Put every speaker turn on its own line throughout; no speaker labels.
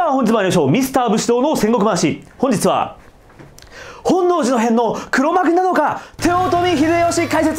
さあ本日参りましょうミスター武士道の戦国話本日は本能寺の変の黒幕なのか豊臣秀吉解説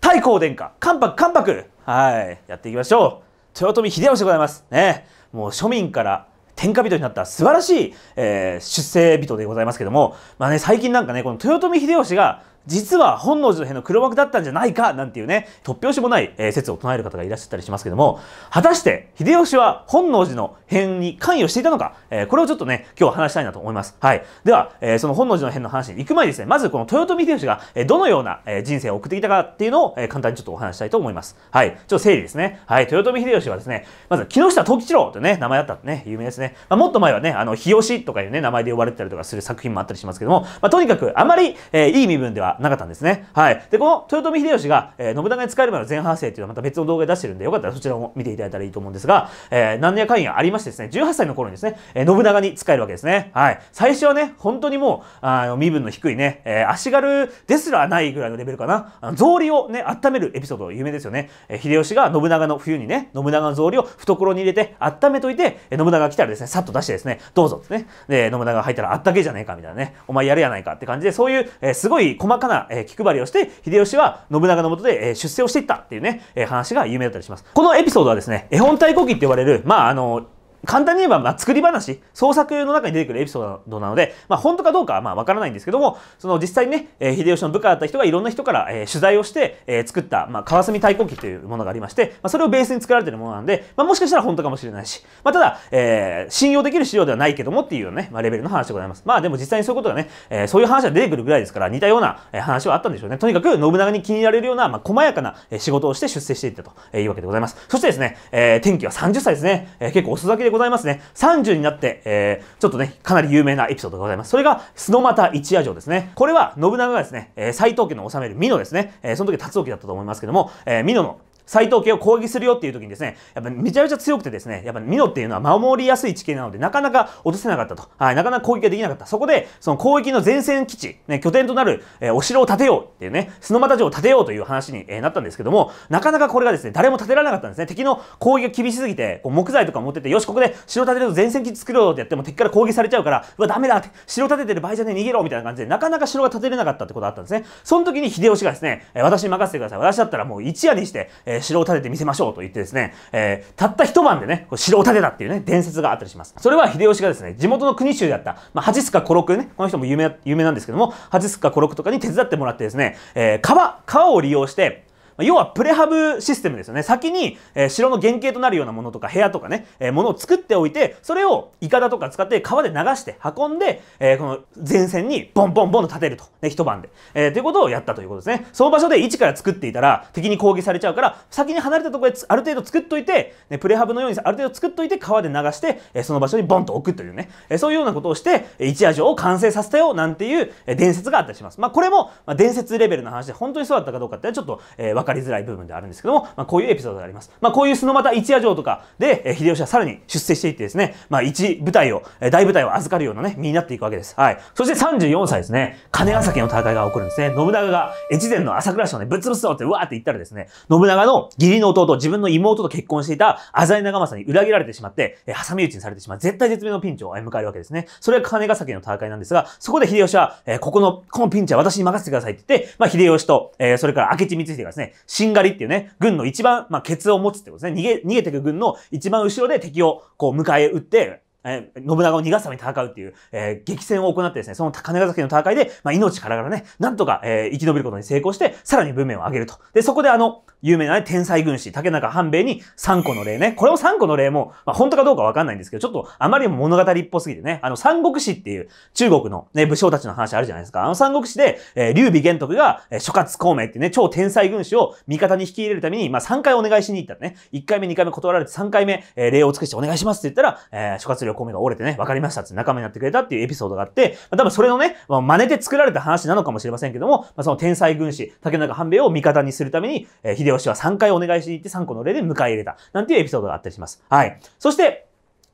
太閤殿下関白関白はいやっていきましょう豊臣秀吉でございますねもう庶民から天下人になった素晴らしい、えー、出世人でございますけども、まあね、最近なんかね、この豊臣秀吉が実は本能寺の変の黒幕だったんじゃないかなんていうね、突拍子もない、説を唱える方がいらっしゃったりしますけども、果たして秀吉は本能寺の変に関与していたのか、これをちょっとね、今日は話したいなと思います。はい。では、その本能寺の変の話に行く前にですね、まずこの豊臣秀吉がどのような人生を送ってきたかっていうのを簡単にちょっとお話したいと思います。はい。ちょっと整理ですね。はい。豊臣秀吉はですね、まず木下藤吉郎というね、名前だったってね、有名ですね。まあ、もっと前はね、あの、日吉とかいうね、名前で呼ばれてたりとかする作品もあったりしますけども、まあ、とにかくあまり、えー、いい身分ではなかったんですね。はい。で、この豊臣秀吉が、えー、信長に仕える前の前半生っていうのはまた別の動画で出してるんで、よかったらそちらも見ていただいたらいいと思うんですが、えー、何年かんやありましてですね、18歳の頃にですね、えー、信長に仕えるわけですね。はい。最初はね、本当にもう、あの身分の低いね、えー、足軽ですらないぐらいのレベルかな。あの草履をね、温めるエピソード、有名ですよね。えー、秀吉が信長の冬にね、信長の草履を懐に入れて、温めといて、えー、信長が来たらですね、さっと出してですね、どうぞってね。で、信長が入ったらあったけじゃねえかみたいなね、お前やるやないかって感じで、そういう、えー、すごい細かいかな、え気配りをして、秀吉は信長のもとで、え出世をしていったっていうね、え話が有名だったりします。このエピソードはですね、絵本太鼓記って呼ばれる、まあ、あの、簡単に言えば、まあ、作り話、創作の中に出てくるエピソードなので、まあ、本当かどうかはまあ分からないんですけども、その実際にね、えー、秀吉の部下だった人がいろんな人から、えー、取材をして、えー、作った、まあ、川澄太鼓記というものがありまして、まあ、それをベースに作られているものなんで、まあ、もしかしたら本当かもしれないし、まあ、ただ、えー、信用できる資料ではないけどもっていうね、まあ、レベルの話でございます。まあでも実際にそういうことがね、えー、そういう話が出てくるぐらいですから、似たような話はあったんでしょうね。とにかく信長に気に入られるような、まあ、細やかな仕事をして出世していったというわけでございます。そしてですね、えー、天気は30歳ですね、えー、結構遅咲きでございますね。30になって、えー、ちょっとね、かなり有名なエピソードがございます。それが、砂又一夜城ですね。これは、信長がですね、えー、斎藤家の治める美濃ですね、えー、その時、辰時だったと思いますけども、えー、美濃の斎藤家を攻撃するよっていう時にですね、やっぱめちゃめちゃ強くてですね、やっぱ美濃っていうのは守りやすい地形なので、なかなか落とせなかったと。はい、なかなか攻撃ができなかった。そこで、その攻撃の前線基地、ね、拠点となる、えー、お城を建てようっていうね、砂俣城を建てようという話に、えー、なったんですけども、なかなかこれがですね、誰も建てられなかったんですね。敵の攻撃が厳しすぎて、こう木材とか持ってて、よし、ここで城建てると前線基地作ろうってやっても敵から攻撃されちゃうから、うわ、ダメだって、城建ててる場合じゃねえ、逃げろみたいな感じで、なかなか城が建てれなかったってことがあったんですね。その時に秀吉がですね、え私に任せてください。私だったらもう一夜にして、えーえー、城を建ててみせましょうと言ってですね、えー、たった一晩でね、城を建てたっていうね、伝説があったりします。それは秀吉がですね、地元の国衆であった、まあ、ハジスカね、この人も有名、有名なんですけども、ハ須スカコとかに手伝ってもらってですね、えー、川、川を利用して、要はプレハブシステムですよね。先に、えー、城の原型となるようなものとか部屋とかね、えー、ものを作っておいて、それをイカダとか使って川で流して運んで、えー、この前線にボンボンボンと立てると。ね、一晩で。えー、ということをやったということですね。その場所で一から作っていたら敵に攻撃されちゃうから、先に離れたところである程度作っといて、ね、プレハブのようにある程度作っといて川で流して、えー、その場所にボンと置くというね、えー、そういうようなことをして、一夜城を完成させたよなんていう伝説があったりします。まあこれも、まあ、伝説レベルの話で本当にそうだったかどうかってちょっと、えー、かりづらい部分であるんですけども、まあ、こういうエピソードがあります。まあ、こういうスノマタ一夜城とかで、え秀吉はさらに出世していってですね、まあ、一部隊を、え大部隊を預かるようなね、身になっていくわけです。はい。そして34歳ですね、金ヶ崎の戦いが起こるんですね。信長が越前の朝倉をね、ぶつぶすぞってうわーって言ったらですね、信長の義理の弟、自分の妹と結婚していた浅井長政に裏切られてしまって、え挟み撃ちにされてしまう、絶対絶命のピンチを迎えるわけですね。それが金ヶ崎の戦いなんですが、そこで秀吉は、えここの、このピンチは私に任せてくださいって言って、まあ、秀吉と、えそれから明智光秀がですね、しんがりっていうね、軍の一番、まあ、ケツを持つってことですね。逃げ、逃げてく軍の一番後ろで敵をこう迎え撃って、えー、信長を逃がすために戦うっていう、えー、激戦を行ってですね、その金ヶ崎の戦いで、まあ、命からがらね、なんとか、えー、生き延びることに成功して、さらに文明を上げると。で、そこであの、有名な、ね、天才軍師、竹中半兵衛に3個の例ね。これも3個の例も、まあ、本当かどうかわかんないんですけど、ちょっとあまりにも物語っぽすぎてね、あの、三国志っていう中国のね、武将たちの話あるじゃないですか。あの三国志で、えー、劉備玄徳が、えー、諸葛孔明ってね、超天才軍師を味方に引き入れるために、まあ、3回お願いしに行ったね。1回目、2回目断られて3回目、えー、礼を尽くしてお願いしますって言ったら、えー、諸葛亮孔明が折れてね、わかりましたって仲間になってくれたっていうエピソードがあって、まあ、多分それのね、まあ、真似て作られた話なのかもしれませんけども、まあ、その天才軍師、竹中半兵衛を味方にするために、えー、秀吉は3回お願いしに行って3個の礼で迎え入れた。なんていうエピソードがあったりします。はい。そして、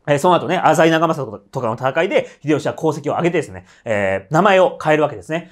えー、その後ね、浅井長政とかの戦いで、秀吉は功績を上げてですね、えー、名前を変えるわけですね。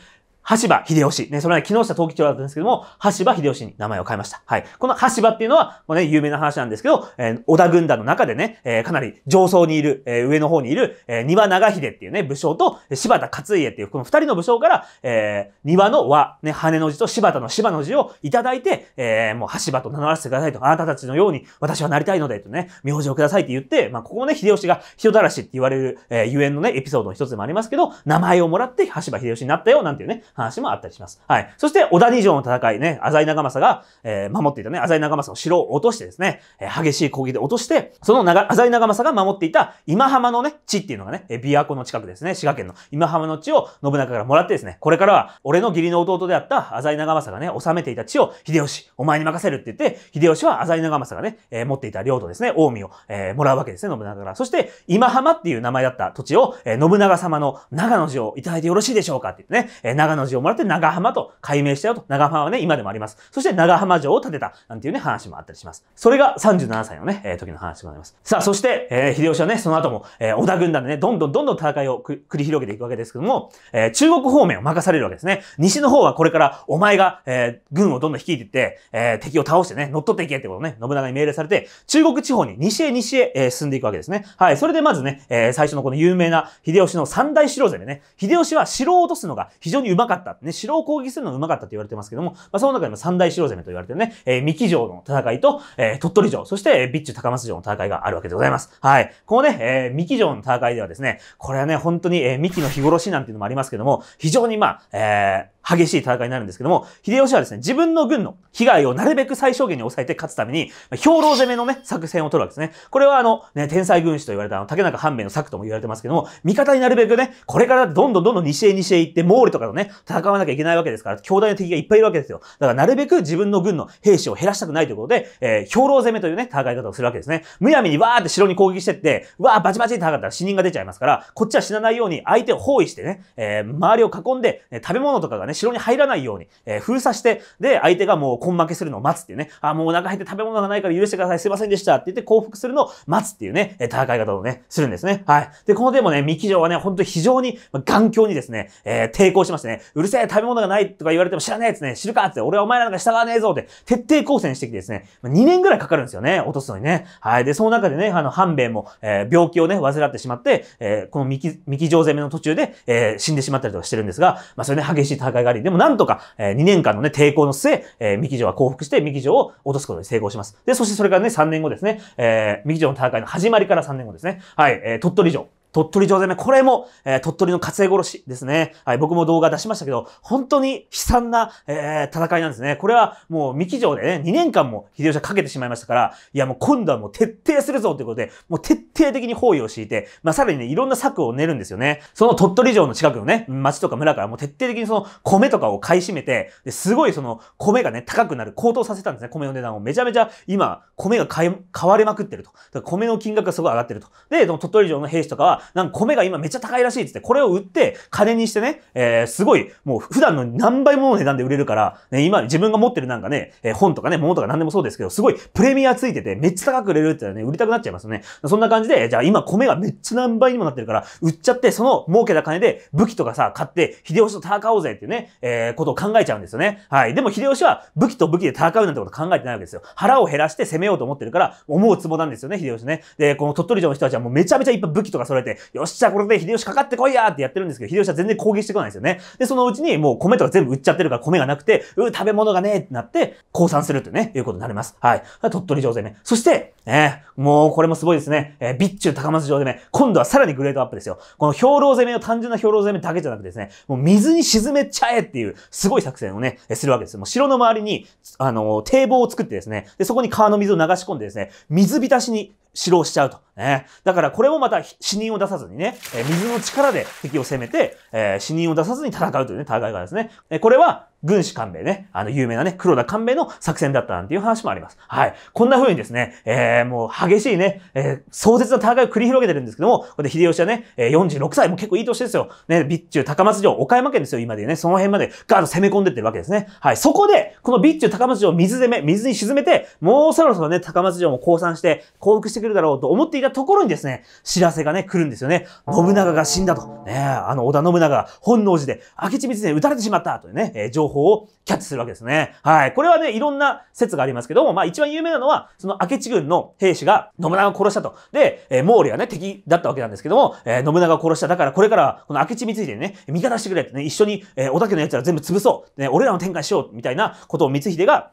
橋場秀吉。ね、それは、ね、木下東吉郎だったんですけども、橋場秀吉に名前を変えました。はい。この橋場っていうのは、もうね、有名な話なんですけど、えー、織田軍団の中でね、えー、かなり上層にいる、えー、上の方にいる、えー、庭長秀っていうね、武将と、柴田勝家っていう、この二人の武将から、えー、庭の和、ね、羽の字と柴田の柴の字をいただいて、えー、もう橋場と名乗らせてくださいと、あなたたちのように私はなりたいので、とね、名字をくださいって言って、まあ、ここもね、秀吉が人だらしって言われる、えー、ゆえんのね、エピソードの一つでもありますけど、名前をもらって橋場秀吉になったよ、なんていうね、話もあったりします。はい。そして、小谷城の戦いね、浅井長政が、えー、守っていたね、浅井長政の城を落としてですね、えー、激しい攻撃で落として、その長、浅井長政が守っていた今浜のね、地っていうのがね、え琵琶湖の近くですね、滋賀県の今浜の地を信長からもらってですね、これからは、俺の義理の弟であった浅井長政がね、治めていた地を、秀吉、お前に任せるって言って、秀吉は浅井長政がね、えー、持っていた領土ですね、近江を、えー、もらうわけですね、信長から。そして、今浜っていう名前だった土地を、えー、信長様の長野城をいただいてよろしいでしょうかって言ってね、え長野の字をもらって長浜と改名したよと。長浜はね、今でもあります。そして長浜城を建てた、なんていうね、話もあったりします。それが37歳のね、えー、時の話もあります。さあ、そして、えー、秀吉はね、その後も、えー、織田軍団でね、どんどんどんどん戦いを繰り広げていくわけですけども、えー、中国方面を任されるわけですね。西の方はこれから、お前が、えー、軍をどんどん率いていって、えー、敵を倒してね、乗っ取っていけってことをね、信長に命令されて、中国地方に西へ西へ、えー、進んでいくわけですね。はい、それでまずね、えー、最初のこの有名な秀吉の三大城攻めね、秀吉は城を落とすのが非常に上手かった。ね、城を攻撃するのがうまかったと言われてますけども、まあ、その中でも三大城攻めと言われてるね、えー、三木城の戦いと、えー、鳥取城、そして、ビ備中高松城の戦いがあるわけでございます。はい。このね、えー、三木城の戦いではですね、これはね、本当に、えー、三木の日頃しなんていうのもありますけども、非常にまあ、えー、激しい戦いになるんですけども、秀吉はですね、自分の軍の被害をなるべく最小限に抑えて勝つために、兵糧攻めのね、作戦を取るわけですね。これはあの、ね、天才軍師と言われたあの、竹中半兵衛の策とも言われてますけども、味方になるべくね、これからどんどんどんどん西へ西へ行って、毛利とかとね、戦わなきゃいけないわけですから、強大な敵がいっぱいいるわけですよ。だからなるべく自分の軍の兵士を減らしたくないということで、えー、兵糧攻めというね、戦い方をするわけですね。むやみにわーって城に攻撃してって、わーバチバチって戦ったら死人が出ちゃいますから、こっちは死なないように相手を包囲してね、えー、周りを囲んで、食べ物とかがね、城に入らないように、えー、封鎖して、で、相手がもう根負けするのを待つっていうね、あ、もうお腹減って食べ物がないから許してください、すいませんでしたって言って降伏するのを待つっていうね、え戦い方をね、するんですね。はい。で、このでもね、三木城はね、本当に非常に頑強にですね、えー、抵抗しましてね、うるせえ食べ物がないとか言われても知らねえっつね、知るかって、俺はお前らなんか従わねえぞって、徹底抗戦してきてですね、2年ぐらいかかるんですよね、落とすのにね。はい。で、その中でね、あの、半兵衛も、えー、病気をね、患ってしまって、えー、この三木、三木城攻めの途中で、えー、死んでしまったりとかしてるんですが、まあ、それね、激しい戦い戦があり、でもなんとか、えー、2年間のね、抵抗の末、えー、三木城は降伏して、三木城を落とすことに成功します。で、そしてそれからね、3年後ですね、えー、三木城の戦いの始まりから3年後ですね、はい、えー、鳥取城。鳥取城攻め、これも、えー、鳥取の活躍殺しですね。はい、僕も動画出しましたけど、本当に悲惨な、えー、戦いなんですね。これはもう三木城でね、2年間も秀吉はかけてしまいましたから、いやもう今度はもう徹底するぞということで、もう徹底的に包囲を敷いて、まあ、さらにね、いろんな策を練るんですよね。その鳥取城の近くのね、町とか村からもう徹底的にその米とかを買い占めて、ですごいその米がね、高くなる、高騰させたんですね、米の値段を。めちゃめちゃ今、米が買い、買われまくってると。だから米の金額がすごい上がってると。で、その鳥取城の兵士とかは、なんか米が今めっちゃ高いらしいっつって、これを売って、金にしてね、えー、すごい、もう普段の何倍もの値段で売れるから、ね、今自分が持ってるなんかね、えー、本とかね、物とか何でもそうですけど、すごいプレミアついてて、めっちゃ高く売れるってね、売りたくなっちゃいますよね。そんな感じで、じゃあ今米がめっちゃ何倍にもなってるから、売っちゃって、その儲けた金で武器とかさ、買って、秀吉と戦おうぜっていうね、えー、ことを考えちゃうんですよね。はい。でも秀吉は武器と武器で戦うなんてこと考えてないわけですよ。腹を減らして攻めようと思ってるから、思うツボなんですよね、秀吉ね。で、この鳥取城の人たちはもうめちゃめちゃいっぱい武器とか揃えて、て、よっしゃ、これで秀吉かかってこいやってやってるんですけど、秀吉は全然攻撃してこないんですよね。で、そのうちにもう米とか全部売っちゃってるから米がなくて、う、食べ物がねってなって、降参するってね、いうことになります。はい。鳥取城攻め。そして、えー、もうこれもすごいですね。えー、備中高松城攻め。今度はさらにグレードアップですよ。この兵糧攻めを単純な兵糧攻めだけじゃなくてですね、もう水に沈めちゃえっていう、すごい作戦をね、するわけです。もう城の周りに、あの、堤防を作ってですね、で、そこに川の水を流し込んでですね、水浸しに死亡しちゃうと。ね。だからこれもまた死人を出さずにね、水の力で敵を攻めて、え死人を出さずに戦うというね、戦いがですね。えこれは軍師官兵衛ね、あの、有名なね、黒田官兵衛の作戦だったなんていう話もあります。はい。こんな風にですね、えー、もう激しいね、えー、壮絶な戦いを繰り広げてるんですけども、これで秀吉はね、えー、46歳、も結構いい年ですよ。ね、備中高松城、岡山県ですよ、今でね、その辺までガード攻め込んでってるわけですね。はい。そこで、この備中高松城を水攻め、水に沈めて、もうそろそろね、高松城も降参して、降伏してくるだろうと思っていたところにですね、知らせがね、来るんですよね。信長が死んだと。ね、あの、織田信長、が本能寺で、明智光秀に撃たれてしまった、というね、えー、情報報をキャッチするわけですね。はい。これはね、いろんな説がありますけども、まあ一番有名なのは、その明智軍の兵士が信長を殺したと。で、えー、毛利はね、敵だったわけなんですけども、えー、信長を殺した。だからこれから、この明智光秀にね、味方してくれってね、一緒に、えー、おたけの奴ら全部潰そう。ね、俺らの展開しよう。みたいなことを光秀が、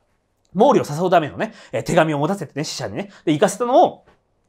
毛利を誘うためのね、えー、手紙を持たせてね、死者にね、で、行かせたのを、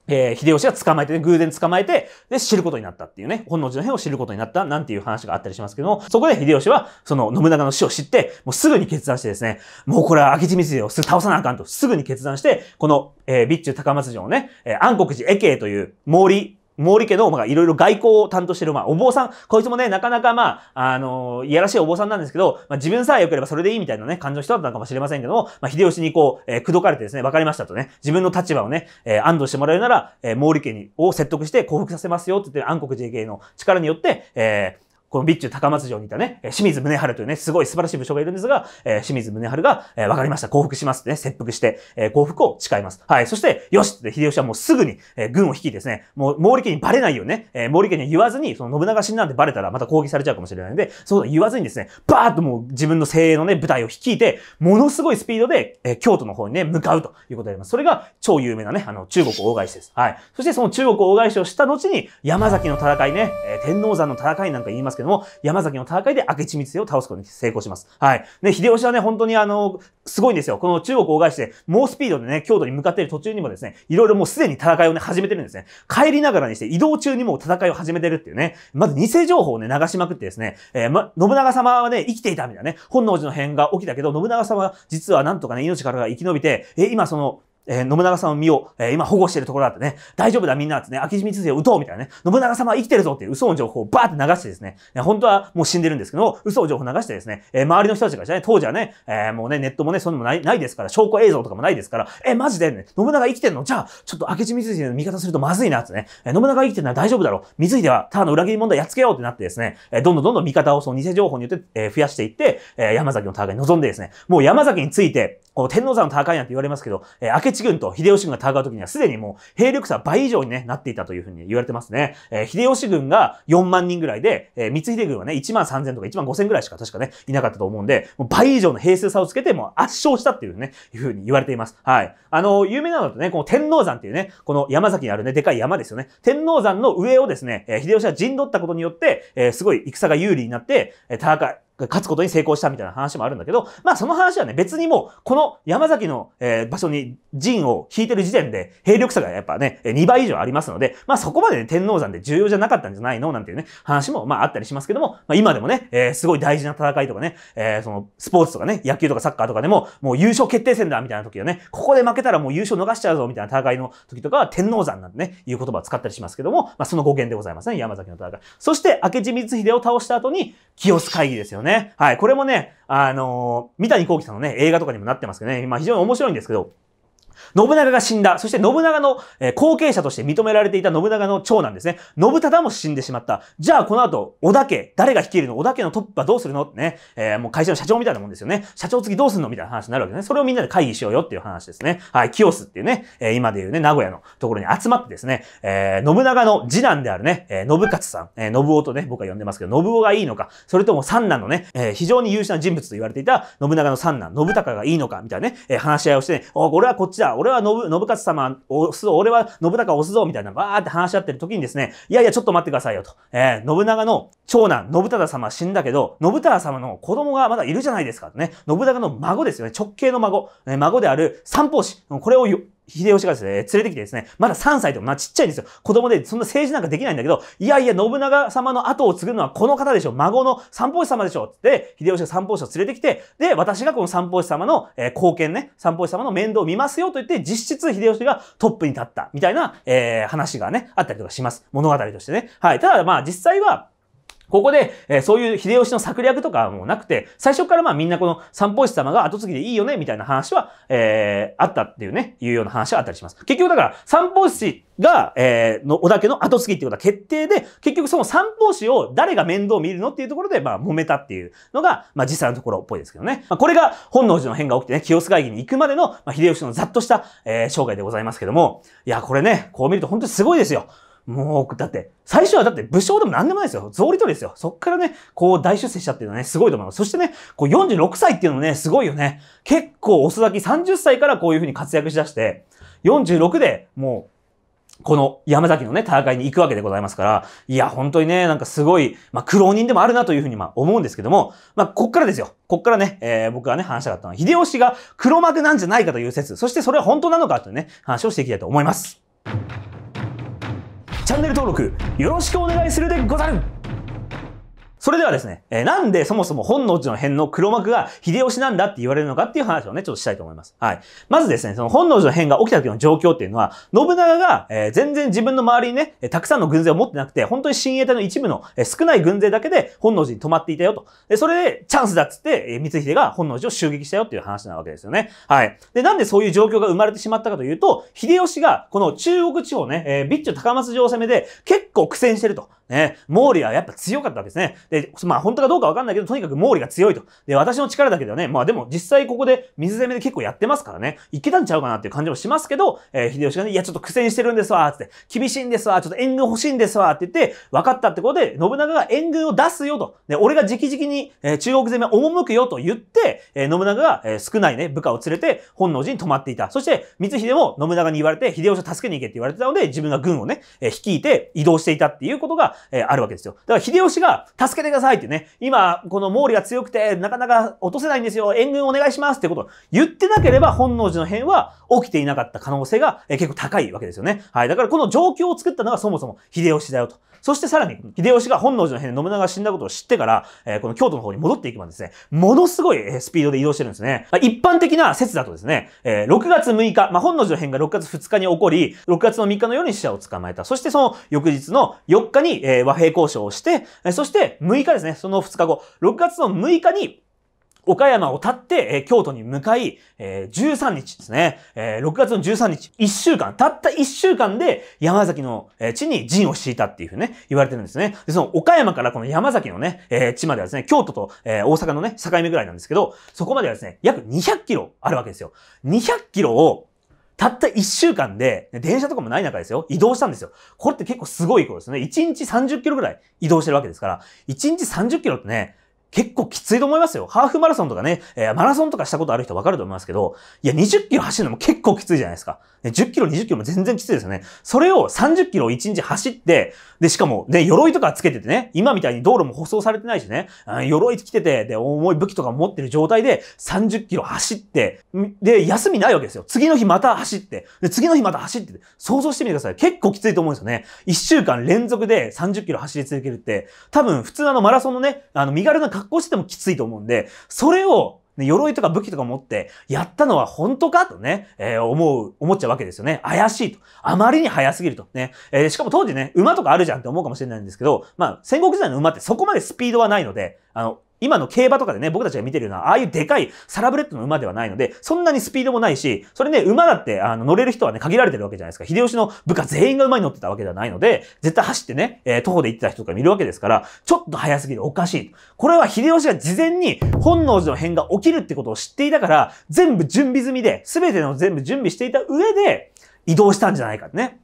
えー、秀吉は捕まえて、ね、偶然捕まえて、で、知ることになったっていうね、本能寺の変を知ることになった、なんていう話があったりしますけども、そこで秀吉は、その、信長の死を知って、もうすぐに決断してですね、もうこれは明智光秀をすぐ倒さなあかんと、すぐに決断して、この、えー、備中高松城をね、えー、暗黒寺絵慶という毛利毛利家の、まあ、いろいろ外交を担当してる、まあ、お坊さん、こいつもね、なかなか、まあ、あのいやらしいお坊さんなんですけど、まあ、自分さえ良ければそれでいいみたいなね、感じの人だったのかもしれませんけども、まあ、秀吉にこう、えー、口説かれてですね、分かりましたとね、自分の立場をね、えー、安堵してもらえるなら、えー、毛利家に、を説得して降伏させますよって言って、暗黒 JK の力によって、えー、この備中高松城にいたね、清水宗春というね、すごい素晴らしい武将がいるんですが、えー、清水宗春が、えー、わかりました、降伏しますってね、切腹して、えー、降伏を誓います。はい。そして、よしって秀吉はもうすぐに、えー、軍を率いですね、もう毛利家にバレないよね、えー、毛利家に言わずに、その信長死んだんでバレたらまた攻撃されちゃうかもしれないんで、そう言わずにですね、バーッともう自分の精鋭のね、部隊を率いて、ものすごいスピードで、えー、京都の方にね、向かうということであります。それが超有名なね、あの、中国大返しです。はい。そしてその中国大返しをした後に、山崎の戦いね、えー、天王山の戦いなんか言いますけども、山崎の戦いで明智光秀を倒すことに成功します。はい。ね、秀吉はね、本当にあの、すごいんですよ。この中国を返して、猛スピードでね、京都に向かっている途中にもですね、いろいろもうすでに戦いをね、始めてるんですね。帰りながらにして、移動中にもう戦いを始めてるっていうね、まず偽情報をね、流しまくってですね、えー、ま、信長様はね、生きていたみたいなね、本能寺の変が起きたけど、信長様は実はなんとかね、命からが生き延びて、え今その、えー、信長様を見よう。えー、今保護してるところだってね、大丈夫だみんなってね、明智光秀を撃とうみたいなね、信長様は生きてるぞっていう嘘の情報をバーって流してですね、ね本当はもう死んでるんですけど、嘘の情報流してですね、えー、周りの人たちがね、当時はね、えー、もうね、ネットもね、そんなもないないですから、証拠映像とかもないですから、えー、マジでね、信長生きてんのじゃあ、ちょっと明智光秀の味方するとまずいなってね、えー、信長生きてるのは大丈夫だろう。光秀は他の裏切り問題やっつけようってなってですね、えー、どんどんどんどん味方をその偽情報によって、えー、増やしていって、えー、山崎の戦いに臨んでですね、もう山崎について、この天皇山の戦いなんて言われますけど、えー、明智吉軍と秀吉軍が戦う時にはすでにもう兵力差倍以上に、ね、なっていたというふうに言われてますね。えー、秀吉軍が4万人ぐらいで、えー、光秀軍はね、1万3000とか1万5000ぐらいしか確かね、いなかったと思うんで、もう倍以上の兵数差をつけてもう圧勝したっていうね、いうふうに言われています。はい。あのー、有名なのだとね、この天王山っていうね、この山崎にあるね、でかい山ですよね。天王山の上をですね、えー、秀吉は陣取ったことによって、えー、すごい戦が有利になって、えー、戦い、勝つことに成功したみたいな話もあるんだけど、まあその話はね、別にもう、この山崎の、えー、場所に陣を引いてる時点で、兵力差がやっぱね、2倍以上ありますので、まあそこまで、ね、天王山で重要じゃなかったんじゃないのなんていうね、話もまああったりしますけども、まあ今でもね、えー、すごい大事な戦いとかね、えー、その、スポーツとかね、野球とかサッカーとかでも、もう優勝決定戦だみたいな時はね、ここで負けたらもう優勝逃しちゃうぞみたいな戦いの時とかは、天王山なんてね、いう言葉を使ったりしますけども、まあその語源でございますね、山崎の戦い。そして、明智光秀を倒した後に、清須会議ですよね。ね。はい。これもね、あのー、三谷幸喜さんのね、映画とかにもなってますけどね、ま非常に面白いんですけど、信長が死んだ。そして信長の後継者として認められていた信長の長男ですね。信忠も死んでしまった。じゃあこの後、織田家、誰が率いるの織田家のトップはどうするのってね、えー、もう会社の社長みたいなもんですよね。社長次どうすんのみたいな話になるわけですね。それをみんなで会議しようよっていう話ですね。はい、清須っていうね、えー、今でいうね、名古屋のところに集まってですね、えー、信長の次男であるね、えー、信勝さん、えー、信夫とね、僕は呼んでますけど、信夫がいいのか、それとも三男のね、えー、非常に優秀な人物と言われていた信長の三男、信孝がいいのか、みたいなね、えー、話し合いをしてね、お、俺はこっちだ、俺は信勝様押すぞ、俺は信長押すぞ、みたいなわーって話し合ってる時にですね、いやいや、ちょっと待ってくださいよと。えー、信長の長男、信忠様死んだけど、信忠様の子供がまだいるじゃないですかとね。信長の孫ですよね。直系の孫。ね、孫である三法師。これを秀吉がですね、連れてきてですね、まだ3歳でもまあちっちゃいんですよ。子供でそんな政治なんかできないんだけど、いやいや、信長様の後を継ぐのはこの方でしょ、孫の三法師様でしょ、つって、秀吉が三法師を連れてきて、で、私がこの三法師様の、えー、貢献ね、三法師様の面倒を見ますよと言って、実質秀吉がトップに立った、みたいな、えー、話がね、あったりとかします。物語としてね。はい。ただまあ実際は、ここで、えー、そういう秀吉の策略とかもうなくて、最初からまあみんなこの三法師様が後継ぎでいいよね、みたいな話は、えー、あったっていうね、いうような話はあったりします。結局だから、三法師が、えー、の、織田家の後継ぎっていうことは決定で、結局その三法師を誰が面倒見るのっていうところで、まあ揉めたっていうのが、まあ実際のところっぽいですけどね。まあ、これが本能寺の変が起きてね、清須会議に行くまでの、まあ、秀吉のざっとした、えー、生涯でございますけども、いや、これね、こう見ると本当にすごいですよ。もう、だって、最初はだって武将でも何でもないですよ。草履取りですよ。そっからね、こう大出世したっていうのはね、すごいと思います。そしてね、こう46歳っていうのもね、すごいよね。結構遅咲き30歳からこういうふうに活躍しだして、46でもう、この山崎のね、戦いに行くわけでございますから、いや、本当にね、なんかすごい、まあ、苦労人でもあるなというふうに、まあ、思うんですけども、まあ、こっからですよ。こっからね、えー、僕がね、話したかったのは、秀吉が黒幕なんじゃないかという説、そしてそれは本当なのかというね、話をしていきたいと思います。チャンネル登録よろしくお願いするでござるそれではですね、えー、なんでそもそも本能寺の変の黒幕が秀吉なんだって言われるのかっていう話をね、ちょっとしたいと思います。はい。まずですね、その本能寺の変が起きた時の状況っていうのは、信長が、えー、全然自分の周りにね、たくさんの軍勢を持ってなくて、本当に新衛隊の一部の、えー、少ない軍勢だけで本能寺に泊まっていたよと。で、それでチャンスだっつって、えー、光秀が本能寺を襲撃したよっていう話なわけですよね。はい。で、なんでそういう状況が生まれてしまったかというと、秀吉がこの中国地方ね、えー、備中高松城攻めで結構苦戦してると。ね、毛利はやっぱ強かったわけですね。で、まあ本当かどうかわかんないけど、とにかく毛利が強いと。で、私の力だけではね、まあでも実際ここで水攻めで結構やってますからね、いけたんちゃうかなっていう感じもしますけど、えー、秀吉がね、いやちょっと苦戦してるんですわ、つって、厳しいんですわ、ちょっと援軍欲しいんですわ、って言って、分かったってことで、信長が援軍を出すよと。で、俺が直々に、えー、中国攻めを赴くよと言って、えー、信長が、えー、少ないね、部下を連れて本能寺に泊まっていた。そして、光秀も信長に言われて、秀吉を助けに行けって言われてたので、自分が軍をね、えー、率いて移動していたっていうことが、えあるわけですよ。だから秀吉が助けてくださいってね、今、この毛利が強くて、なかなか落とせないんですよ、援軍お願いしますってことを言ってなければ、本能寺の変は起きていなかった可能性が、え結構高いわけですよね。はい。だからこの状況を作ったのがそもそも秀吉だよと。そしてさらに、秀吉が本能寺の変で信長が死んだことを知ってから、えー、この京都の方に戻っていけばですね、ものすごいスピードで移動してるんですね。まあ、一般的な説だとですね、えー、6月6日、まあ、本能寺の変が6月2日に起こり、6月の3日の夜に死者を捕まえた。そしてその翌日の4日に、えー、和平交渉をして、そして6日ですね、その2日後、6月の6日に岡山を経って、え京都に向かい、え13日ですね、え6月の13日、1週間、たった1週間で山崎の、え地に陣を敷いたっていうふうにね、言われてるんですね。で、その岡山からこの山崎のね、え地まではですね、京都と、え大阪のね、境目ぐらいなんですけど、そこまではですね、約200キロあるわけですよ。200キロをたった1週間で、電車とかもない中ですよ、移動したんですよ。これって結構すごいことですね。1日30キロぐらい移動してるわけですから、1日30キロってね、結構きついと思いますよ。ハーフマラソンとかね、えー、マラソンとかしたことある人わかると思いますけど、いや、20キロ走るのも結構きついじゃないですか。ね、10キロ、20キロも全然きついですよね。それを30キロ1日走って、で、しかも、で、鎧とかつけててね、今みたいに道路も舗装されてないしね、うん、鎧着てて、で、重い武器とか持ってる状態で30キロ走って、で、休みないわけですよ。次の日また走って、で、次の日また走って、想像してみてください。結構きついと思うんですよね。1週間連続で30キロ走り続けるって、多分普通あのマラソンのね、あの身軽な格好しててもきついと思うんで、それを、ね、鎧とか武器とか持って、やったのは本当かとね、えー、思う、思っちゃうわけですよね。怪しいと。あまりに早すぎると。ね。えー、しかも当時ね、馬とかあるじゃんって思うかもしれないんですけど、まあ、戦国時代の馬ってそこまでスピードはないので、あの、今の競馬とかでね、僕たちが見てるのは、ああいうでかいサラブレッドの馬ではないので、そんなにスピードもないし、それね、馬だって、あの、乗れる人はね、限られてるわけじゃないですか。秀吉の部下全員が馬に乗ってたわけではないので、絶対走ってね、えー、徒歩で行ってた人とか見るわけですから、ちょっと早すぎる、おかしい。これは秀吉が事前に本能寺の変が起きるってことを知っていたから、全部準備済みで、すべての全部準備していた上で、移動したんじゃないかってね。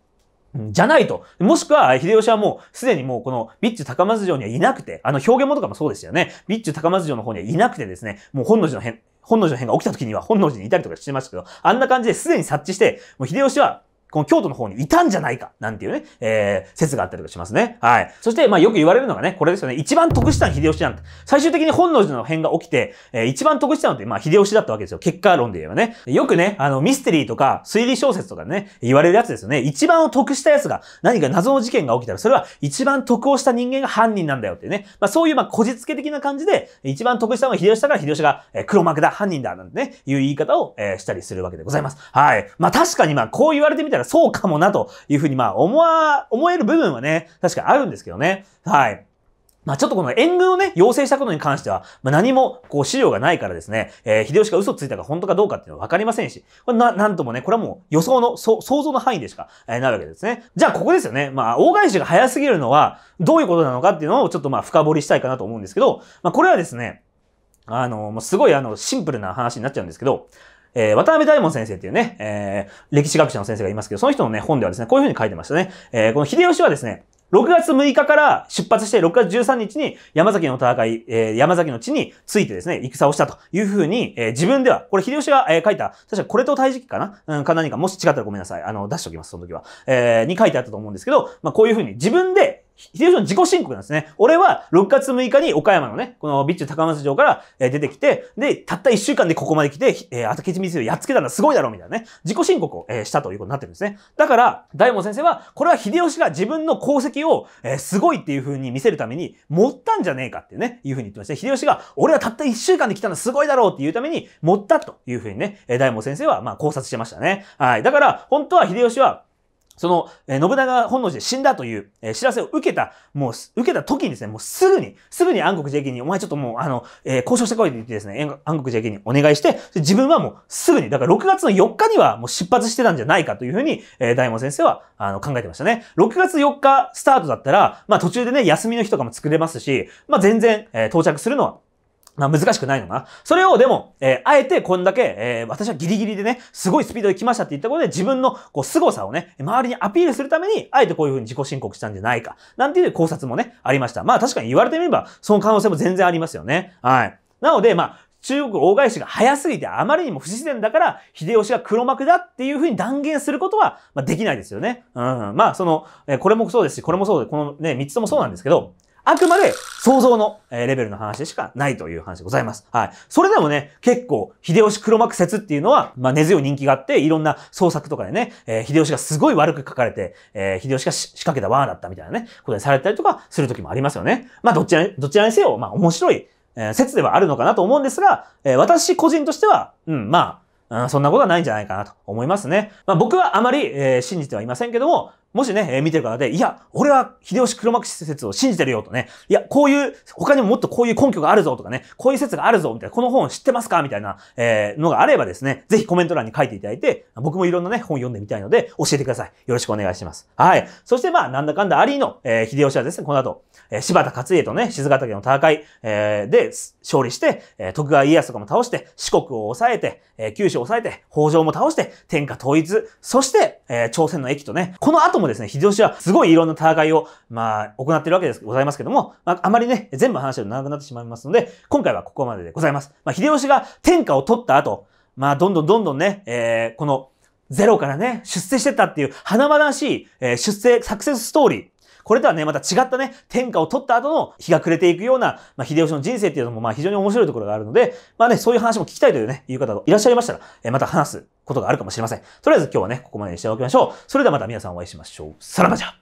じゃないと。もしくは、秀吉はもう、すでにもうこの、ビチュ高松城にはいなくて、あの、表現もとかもそうですよね。備中高松城の方にはいなくてですね、もう本能寺の変、本能寺の変が起きた時には本能寺にいたりとかしてましたけど、あんな感じですでに察知して、もう秀吉はこの京都の方にいたんじゃないか、なんていうね、えー、説があったりとかしますね。はい。そして、まあよく言われるのがね、これですよね。一番得したの秀吉なんて。最終的に本能寺の変が起きて、えー、一番得したのって、まあ秀吉だったわけですよ。結果論で言えばね。よくね、あの、ミステリーとか推理小説とかね、言われるやつですよね。一番を得したやつが何か謎の事件が起きたら、それは一番得をした人間が犯人なんだよっていうね。まあそういう、まあ、こじつけ的な感じで、一番得したのは秀吉だから秀吉が、えー、黒幕だ、犯人だ、なんてね、いう言い方を、えー、したりするわけでございます。はい。まあ確かに、まあこう言われてみたら、らそうかもなというふうにまあ思わ、思える部分はね、確かあるんですけどね。はい。まあちょっとこの援軍をね、要請したことに関しては、まあ何もこう資料がないからですね、えー、秀吉が嘘ついたか本当かどうかっていうのはわかりませんし、これな、なんともね、これはもう予想の、想像の範囲でしか、えー、なるわけですね。じゃあここですよね。まあ大返しが早すぎるのは、どういうことなのかっていうのをちょっとまあ深掘りしたいかなと思うんですけど、まあこれはですね、あの、もうすごいあの、シンプルな話になっちゃうんですけど、えー、渡辺大門先生っていうね、えー、歴史学者の先生がいますけど、その人のね、本ではですね、こういうふうに書いてましたね。えー、この秀吉はですね、6月6日から出発して、6月13日に山崎の戦い、えー、山崎の地についてですね、戦をしたというふうに、えー、自分では、これ秀吉が、えー、書いた、確かこれと対時期かなうん、か何か、もし違ったらごめんなさい。あの、出しておきます、その時は。えに書いてあったと思うんですけど、まあ、こういうふうに自分で秀吉の自己申告なんですね。俺は6月6日に岡山のね、このビッチ高松城から出てきて、で、たった1週間でここまで来て、えー、けちみ秀をやっつけたの、すごいだろ、うみたいなね、自己申告を、えしたということになってるんですね。だから、大門先生は、これは秀吉が自分の功績を、えー、すごいっていう風に見せるために、持ったんじゃねえかっていうね、いう風に言ってました。秀吉が、俺はたった1週間で来たのすごいだろうっていうために、持ったという風にね、大門先生は、まあ、考察してましたね。はい。だから、本当は秀吉は、その、え信長本能寺で死んだという、え知らせを受けた、もう、受けた時にですね、もうすぐに、すぐに暗黒寺駅に、お前ちょっともう、あの、えー、交渉してこいって言ってですね、暗黒寺駅にお願いして、自分はもうすぐに、だから6月の4日にはもう出発してたんじゃないかというふうに、えー、大門先生は、あの、考えてましたね。6月4日スタートだったら、まあ途中でね、休みの日とかも作れますし、まあ全然、えー、到着するのはまあ難しくないのかな。それをでも、えー、あえてこんだけ、えー、私はギリギリでね、すごいスピードで来ましたって言ったことで自分のこう凄さをね、周りにアピールするために、あえてこういうふうに自己申告したんじゃないか。なんていう考察もね、ありました。まあ確かに言われてみれば、その可能性も全然ありますよね。はい。なので、まあ、中国大返しが早すぎてあまりにも不自然だから、秀吉が黒幕だっていうふうに断言することは、まあ、できないですよね。うん。まあ、その、えこれもそうですし、これもそうで、このね、3つともそうなんですけど、あくまで想像のレベルの話しかないという話でございます。はい。それでもね、結構、秀吉黒幕説っていうのは、まあ、根強い人気があって、いろんな創作とかでね、えー、秀吉がすごい悪く書かれて、えー、秀吉が仕掛けた罠だったみたいなね、ことにされたりとかする時もありますよね。まあ、どちらに、どちらにせよ、まあ、面白い、えー、説ではあるのかなと思うんですが、えー、私個人としては、うん、まあ、うん、そんなことはないんじゃないかなと思いますね。まあ、僕はあまり、えー、信じてはいませんけども、もしね、えー、見てる方で、いや、俺は秀吉黒幕施説を信じてるよとね、いや、こういう、他にももっとこういう根拠があるぞとかね、こういう説があるぞみたいな、この本知ってますかみたいな、えー、のがあればですね、ぜひコメント欄に書いていただいて、僕もいろんなね、本読んでみたいので、教えてください。よろしくお願いします。はい。そしてまあ、なんだかんだありの、えー、秀吉はですね、この後、えー、柴田勝家とね、静ヶ岳の戦い、えー、で、勝利して、えー、徳川家康とかも倒して、四国を抑えて、えー、九州を抑えて、北条も倒して、天下統一、そして、えー、朝鮮の駅とね、この後ももですね、秀吉はすごいいろんな戦いを、まあ、行っているわけです、ございますけども、まあ、あまりね、全部話が長くなってしまいますので、今回はここまででございます。まあ、秀吉が天下を取った後、まあ、どんどんどんどんね、えー、この、ゼロからね、出世してったっていう、華々しい、えー、出世、サクセスストーリー、これとはね、また違ったね、天下を取った後の日が暮れていくような、まあ、秀吉の人生っていうのも、まあ、非常に面白いところがあるので、まあね、そういう話も聞きたいというね、いう方がいらっしゃいましたら、えまた話すことがあるかもしれません。とりあえず今日はね、ここまでにしておきましょう。それではまた皆さんお会いしましょう。さらばじゃ